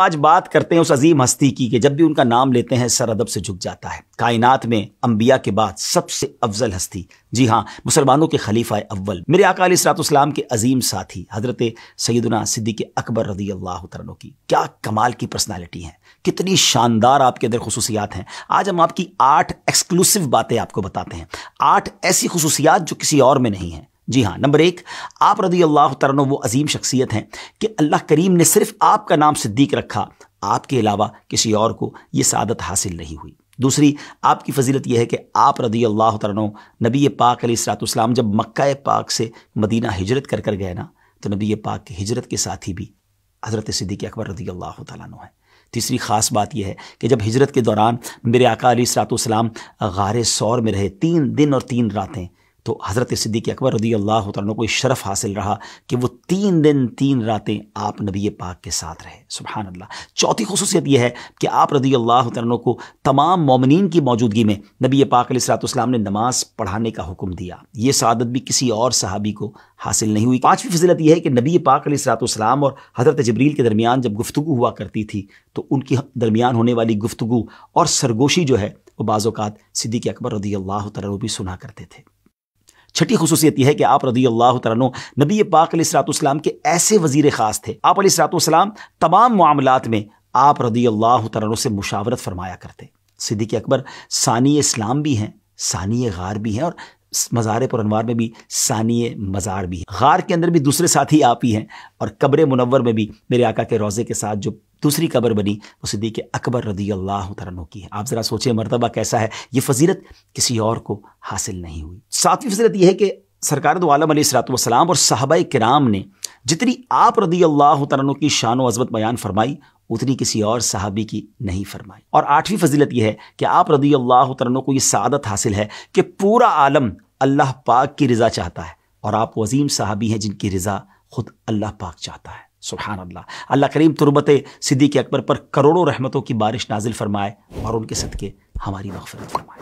आज बात करते हैं उस अजीम हस्ती की कि जब भी उनका नाम लेते हैं सर अदब से झुक जाता है कायनात में अंबिया के बाद सबसे अफजल हस्ती जी हाँ मुसलमानों के खलीफा अव्वल मेरे अकाल सलातुस्लाम के अजीम साथी हजरत सैदना सिद्दीक अकबर रदी अल्लाह तरन की क्या कमाल की पर्सनैलिटी है कितनी शानदार आपके अंदर खसूसियात हैं आज हम आपकी आठ एक्सक्लूसिव बातें आपको बताते हैं आठ ऐसी खसूसियात जो किसी और में नहीं है जी हाँ नंबर एक आप रदी अल्लाह तरन वो अजीम शख्सियत हैं कि अल्लाह करीम ने सिर्फ आपका नाम सिद्दीक रखा आपके अलावा किसी और को ये सदत हासिल नहीं हुई दूसरी आपकी फजीलत यह है कि आप रदी अल्लाह तरन नबी पाक सलाम जब मक्का पाक से मदीना हिजरत कर कर गए ना तो नबी पाक की हिजरत के साथ ही भी हज़रत सिद्दीक अकबर रदी अल्लाह तु है तीसरी ख़ास बात यह है कि जब हिजरत के दौरान मेरे आका सलाम गार सौर में रहे तीन दिन और तीन रातें तो हज़रत सिद्दीक अकबर रदी अल्लाह तुम को शरफ़ हासिल रहा कि वो तीन दिन तीन रातें आप नबी पाक के साथ रहे सुबहान अल्लाह चौथी खसूसियत यह है कि आप रदी अल्लाह तुम को तमाम मोमिन की मौजूदगी में नबी पाक सलाम ने नमाज पढ़ाने का हुक्म दिया ये सदत भी किसी और सहाबी को हासिल नहीं हुई पाँचवीं फजिलत यह है कि नबी पाक सलाम और हज़रत जबरील के दरमियान जब गुफ्तु हुआ करती थी तो उनकी दरमियान होने वाली गुफ्तु और सरगोशी जो है वो बाज़ात सिद्दीक अकबर रदी अल्लाह तुम भी सुना करते थे छठी खसूसियत यह है कि आप रदी अल्लाह तु नबी पाक सलातम के ऐसे वजीर ख़ास थे आप सलातम तमाम मामला में आप रदी अल्लाह तन से मुशावरत फरमाया करते सिद्दीक अकबर सानी इस्लाम भी हैं सानी गार भी हैं और मज़ार पुरनवार में भी सानी मज़ार भी हैं गार के अंदर भी दूसरे साथी आप ही हैं और कब्र मुनवर में भी मेरे आका के रोज़े के साथ जो दूसरी कब्र बनी वो सिद्दीक अकबर रदी अल्लाह तु की है आप ज़रा सोचें मरतबा कैसा है ये फजीरत किसी और को हासिल नहीं हुई सातवीं फसलत यह है कि सरकार दो आलम और साहब कराम ने जितनी आप रदी अल्लाह तन की शान अजमत बयान फरमाई उतनी किसी और साहबी की नहीं फरमाई और आठवीं फजीलत यह है कि आप रदी अल्लाह तन को यह सदत हासिल है कि पूरा आलम अल्लाह पाक की रज़ा चाहता है और आप वजीम साहबी हैं जिनकी रज़ा खुद अल्लाह पाक चाहता है सुबहान अल्लाह अल्लाह करीम तुरबत सिद्दीक अकबर पर करोड़ों रहमतों की बारिश नाजिल फरमाए और उनके सदक़े हमारी मफरत फरमाए